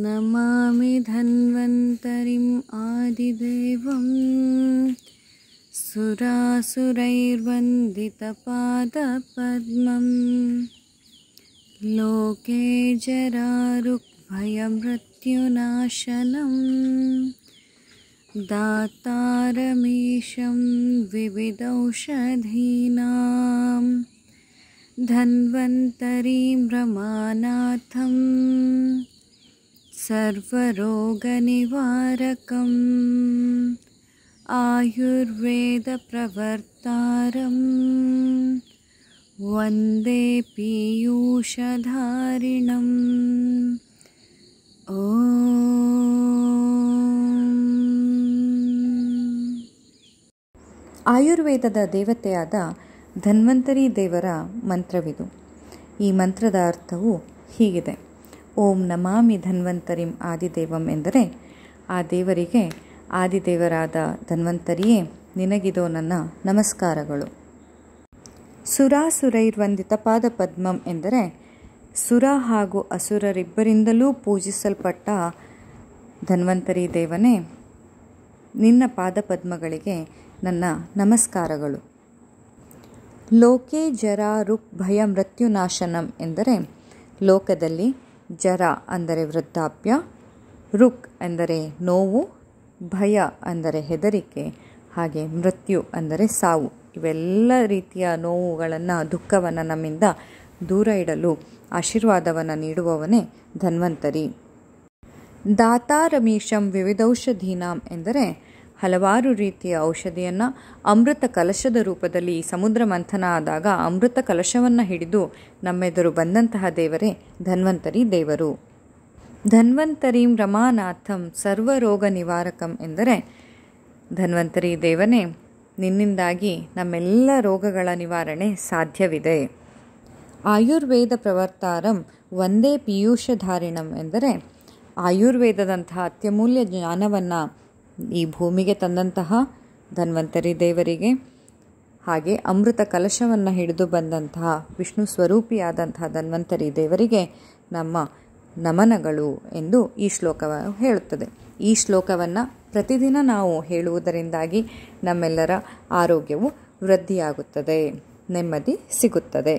नमामि धन्वन्तरिम् आदिदेवं सुरासुरैर्वन्दितपादपद्मं लोके जरारुक्भयमृत्युनाशनं दातारमीशं विविदौषधीनाम् धन्वन्तरीं रमानाथं सर्वरोगनिवारकम् आयुर्वेदप्रवर्तारं वन्दे पीयूषधारिणम् ओ आयुर्वेद ಧನ್ವಂತರಿ ದೇವರ ಮಂತ್ರವಿದು ಈ ಮಂತ್ರದ ಅರ್ಥವು ಹೀಗಿದೆ ಓಂ ನಮಾಮಿ ಧನ್ವಂತರಿಂ ಆದಿದೇವಂ ಎಂದರೆ ಆ ದೇವರಿಗೆ ಆದಿದೇವರಾದ ಧನ್ವಂತರಿಯೇ ನಿನಗಿದೋ ನನ್ನ ನಮಸ್ಕಾರಗಳು ಸುರಾಸುರೈರ್ವಂದಿತ ಪಾದ ಪದ್ಮಂ ಎಂದರೆ ಸುರ ಹಾಗೂ ಅಸುರರಿಬ್ಬರಿಂದಲೂ ಪೂಜಿಸಲ್ಪಟ್ಟ ಧನ್ವಂತರಿ ದೇವನೇ ನಿನ್ನ ಪಾದಪದ್ಮಗಳಿಗೆ ನನ್ನ ನಮಸ್ಕಾರಗಳು ಲೋಕೆ ಜರ ರುಕ್ ಭಯ ಮೃತ್ಯುನಾಶನಂ ಎಂದರೆ ಲೋಕದಲ್ಲಿ ಜರ ಅಂದರೆ ವೃದ್ಧಾಪ್ಯ ರುಕ್ ಎಂದರೆ ನೋವು ಭಯ ಅಂದರೆ ಹೆದರಿಕೆ ಹಾಗೆ ಮೃತ್ಯು ಅಂದರೆ ಸಾವು ಇವೆಲ್ಲ ರೀತಿಯ ನೋವುಗಳನ್ನು ದುಃಖವನ್ನು ನಮ್ಮಿಂದ ದೂರ ಇಡಲು ಆಶೀರ್ವಾದವನ್ನು ನೀಡುವವನೇ ಧನ್ವಂತರಿ ದಾತಾರಮೀಶಂ ವಿವಿಧೌಷಧೀನಾಂ ಎಂದರೆ ಹಲವಾರು ರೀತಿಯ ಔಷಧಿಯನ್ನು ಅಮೃತ ಕಲಶದ ರೂಪದಲ್ಲಿ ಸಮುದ್ರ ಮಂಥನ ಆದಾಗ ಅಮೃತ ಕಲಶವನ್ನು ಹಿಡಿದು ನಮ್ಮೆದುರು ಬಂದಂತಹ ದೇವರೇ ಧನ್ವಂತರಿ ದೇವರು ಧನ್ವಂತರಿಂ ರಮಾನಾಥಂ ಸರ್ವರೋಗ ನಿವಾರಕಂ ಎಂದರೆ ಧನ್ವಂತರಿ ದೇವನೇ ನಿನ್ನಿಂದಾಗಿ ನಮ್ಮೆಲ್ಲ ರೋಗಗಳ ನಿವಾರಣೆ ಸಾಧ್ಯವಿದೆ ಆಯುರ್ವೇದ ಪ್ರವರ್ತಾರಂ ಒಂದೇ ಪಿಯೂಷಧಾರಿಣಂ ಎಂದರೆ ಆಯುರ್ವೇದದಂತಹ ಅತ್ಯಮೂಲ್ಯ ಜ್ಞಾನವನ್ನು ಈ ಭೂಮಿಗೆ ತಂದಂತಹ ಧನ್ವಂತರಿ ದೇವರಿಗೆ ಹಾಗೆ ಅಮೃತ ಕಲಶವನ್ನು ಹಿಡಿದು ಬಂದಂತಹ ವಿಷ್ಣು ಸ್ವರೂಪಿಯಾದಂತಹ ಧನ್ವಂತರಿ ದೇವರಿಗೆ ನಮ್ಮ ನಮನಗಳು ಎಂದು ಈ ಶ್ಲೋಕ ಹೇಳುತ್ತದೆ ಈ ಶ್ಲೋಕವನ್ನು ಪ್ರತಿದಿನ ನಾವು ಹೇಳುವುದರಿಂದಾಗಿ ನಮ್ಮೆಲ್ಲರ ಆರೋಗ್ಯವು ವೃದ್ಧಿಯಾಗುತ್ತದೆ ನೆಮ್ಮದಿ ಸಿಗುತ್ತದೆ